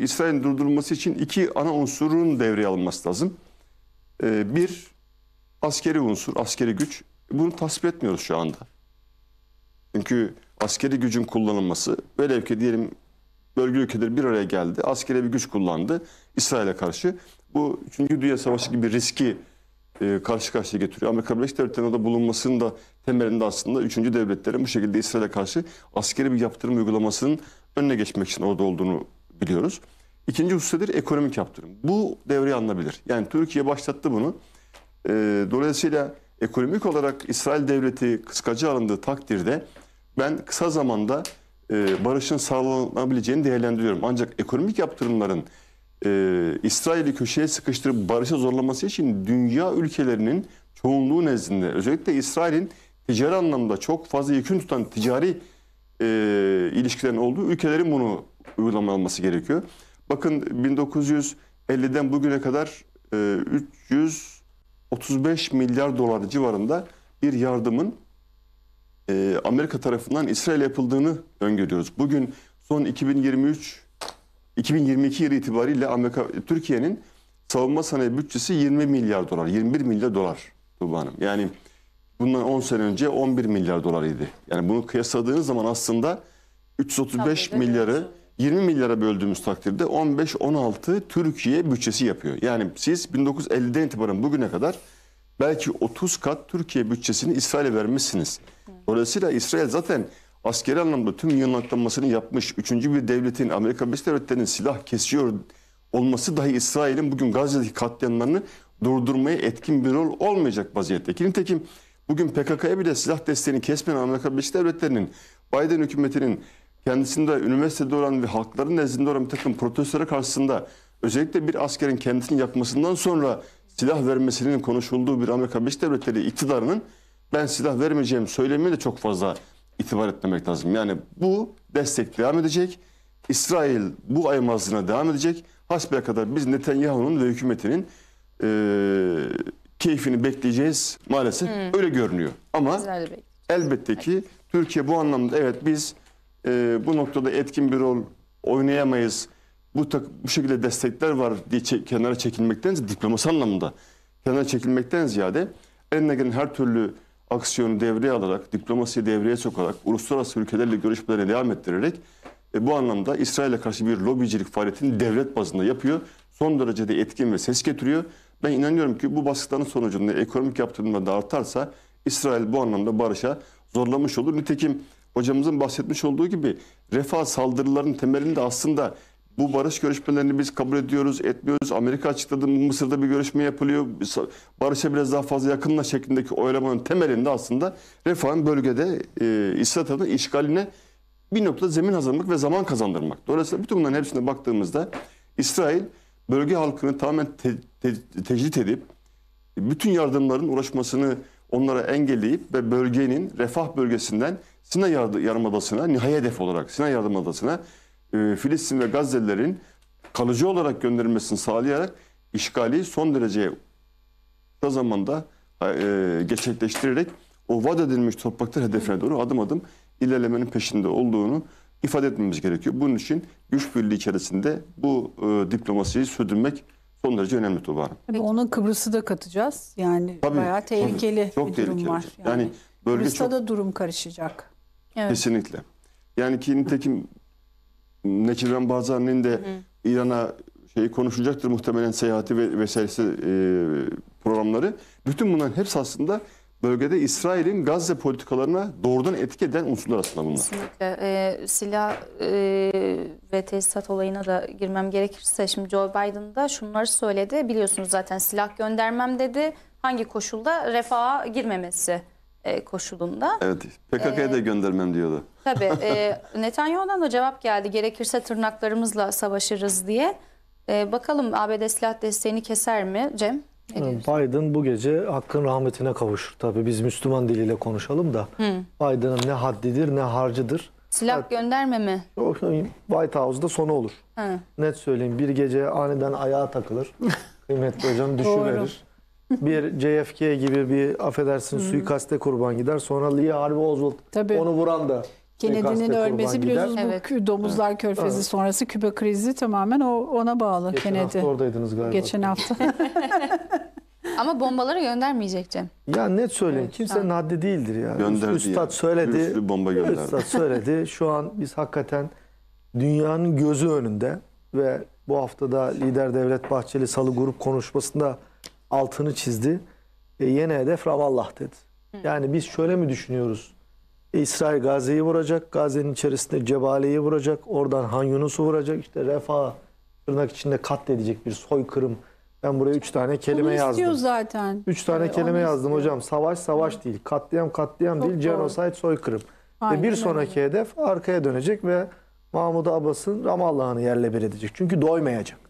Çünkü İsrail'in durdurulması için iki ana unsurun devreye alınması lazım. Ee, bir, askeri unsur, askeri güç. Bunu tasvip etmiyoruz şu anda. Çünkü askeri gücün kullanılması, böyle ki diyelim bölge ülkeleri bir araya geldi, askeri bir güç kullandı İsrail'e karşı. Bu çünkü Dünya Savaşı gibi riski e, karşı karşıya getiriyor. Amerika Birleşik Devletleri'nin orada bulunmasının da temelinde aslında üçüncü devletlerin bu şekilde İsrail'e karşı askeri bir yaptırım uygulamasının önüne geçmek için orada olduğunu biliyoruz. İkinci hususedir ekonomik yaptırım. Bu devreye alınabilir. Yani Türkiye başlattı bunu. E, dolayısıyla ekonomik olarak İsrail devleti kıskacı alındığı takdirde ben kısa zamanda e, barışın sağlanabileceğini değerlendiriyorum. Ancak ekonomik yaptırımların e, İsrail'i köşeye sıkıştırıp barışa zorlaması için dünya ülkelerinin çoğunluğu nezdinde özellikle İsrail'in ticari anlamda çok fazla yükün tutan ticari e, ilişkilerin olduğu ülkelerin bunu uygulanması gerekiyor. Bakın 1950'den bugüne kadar 335 e, milyar dolar civarında bir yardımın e, Amerika tarafından İsrail yapıldığını öngörüyoruz. Bugün son 2023 2022 yılı itibariyle Amerika Türkiye'nin savunma sanayi bütçesi 20 milyar dolar, 21 milyar dolar Tuba Hanım. Yani bundan 10 sene önce 11 milyar dolar idi. Yani bunu kıyasladığınız zaman aslında 335 Tabii, milyarı 20 milyara böldüğümüz takdirde 15-16 Türkiye bütçesi yapıyor. Yani siz 1950'den itibaren bugüne kadar belki 30 kat Türkiye bütçesini İsrail'e vermişsiniz. Dolayısıyla İsrail zaten askeri anlamda tüm yığınaklanmasını yapmış. Üçüncü bir devletin, Amerika Birleşik Devletleri'nin silah kesiyor olması dahi İsrail'in bugün Gazze'deki katliamlarını durdurmaya etkin bir rol olmayacak vaziyette. Nitekim bugün PKK'ya bile silah desteğini kesmeyen Amerika Birleşik Devletleri'nin, Biden hükümetinin kendisinde üniversitede olan ve halkların nezdinde olan bir takım protestolara karşısında özellikle bir askerin kendisini yakmasından sonra silah vermesinin konuşulduğu bir Amerika Birleşik Devletleri iktidarının ben silah vermeyeceğim söylemine de çok fazla itibar etmemek lazım. Yani bu destek devam edecek. İsrail bu aymazlığına devam edecek. Hasbel kadar biz Netanyahu'nun ve hükümetinin e, keyfini bekleyeceğiz maalesef. Hmm. Öyle görünüyor. Ama elbette ki Türkiye bu anlamda evet biz e, bu noktada etkin bir rol oynayamayız. Bu, bu şekilde destekler var diye çe kenara çekilmekten ziyade diplomasi anlamında kenara çekilmekten ziyade eline gelen her türlü aksiyonu devreye alarak, diplomasiyi devreye sokarak, uluslararası ülkelerle görüşmelerine devam ettirerek e, bu anlamda İsrail'e karşı bir lobicilik faaliyetini devlet bazında yapıyor. Son derece de etkin ve ses getiriyor. Ben inanıyorum ki bu baskıların sonucunda ekonomik yaptırımlar da artarsa İsrail bu anlamda barışa zorlamış olur. Nitekim hocamızın bahsetmiş olduğu gibi refah saldırılarının temelinde aslında bu barış görüşmelerini biz kabul ediyoruz, etmiyoruz. Amerika açıkladı, Mısır'da bir görüşme yapılıyor. Barışa biraz daha fazla yakınla şeklindeki oylamanın temelinde aslında refahın bölgede e, İsrail'in işgaline bir nokta zemin hazırlamak ve zaman kazandırmak. Dolayısıyla bütün bunların hepsine baktığımızda İsrail bölge halkını tamamen te, te, tecrit edip bütün yardımların ulaşmasını onlara engelleyip ve bölgenin refah bölgesinden Sina Yarımadası'na, nihai hedef olarak Sina Yarımadası'na e, Filistin ve Gazze'lilerin kalıcı olarak gönderilmesini sağlayarak işgali son derece kısa zamanda e, gerçekleştirerek o vaat edilmiş topraklar hedefine doğru adım adım ilerlemenin peşinde olduğunu ifade etmemiz gerekiyor. Bunun için güç birliği içerisinde bu e, diplomasiyi sürdürmek son derece önemli Tuba Hanım. ona Kıbrıs'ı da katacağız. Yani tabii, bayağı tehlikeli tabii, çok bir tehlikeli. durum var. Yani, yani bölge Kıbrıs'ta çok... da durum karışacak. Evet. Kesinlikle. Yani ki nitekim Nekiran Bazar'ın de İran'a şeyi konuşacaktır muhtemelen seyahati ve vesairesi e, programları. Bütün bunların hepsi aslında bölgede İsrail'in Gazze politikalarına doğrudan etki eden unsurlar aslında bunlar. Kesinlikle. E, silah e, ve tesisat olayına da girmem gerekirse şimdi Joe Biden da şunları söyledi. Biliyorsunuz zaten silah göndermem dedi. Hangi koşulda refaha girmemesi e, koşulunda. Evet PKK'ya da göndermem diyordu. Tabii e, Netanyahu'dan da cevap geldi gerekirse tırnaklarımızla savaşırız diye. E, bakalım ABD silah desteğini keser mi Cem? Ee, Biden bu gece hakkın rahmetine kavuşur. Tabii biz Müslüman diliyle konuşalım da Biden'ın ne haddidir ne harcıdır. Silah gönderme mi? O şey, White House'da sonu olur. Ha. Net söyleyeyim bir gece aniden ayağa takılır. Kıymetli hocam düşüverir bir JFK gibi bir affedersin suikaste kurban gider. Sonra Lee Harvey Oswald Tabii. onu vuran da Kennedy'nin suikaste ölmesi biliyorsunuz gider. bu kü- domuzlar körfezi Evet. sonrası Küba krizi tamamen o ona bağlı Geçen Kennedy. hafta oradaydınız galiba. Geçen hafta. Ama bombaları göndermeyecek Cem. Ya net söyleyin. Kimsenin haddi değildir ya. Gönderdi Üstad yani. söyledi. Bir bomba gönderdi. Üstad söyledi. Şu an biz hakikaten dünyanın gözü önünde ve bu haftada lider Devlet Bahçeli Salı grup konuşmasında altını çizdi. E, yeni hedef Ramallah dedi. Yani biz şöyle mi düşünüyoruz? E, İsrail Gazze'yi vuracak, Gazze'nin içerisinde Cebale'yi vuracak, oradan Han Yunus'u vuracak, işte Refah tırnak içinde katledecek bir soykırım. Ben buraya üç tane kelime yazdım. zaten. Üç tane evet, kelime yazdım hocam. Savaş savaş Hı. değil, katliam katliam Çok değil, genocide soykırım. E, Aynen. Ve bir sonraki hedef arkaya dönecek ve Mahmud Abbas'ın Ramallah'ını yerle bir edecek. Çünkü doymayacak.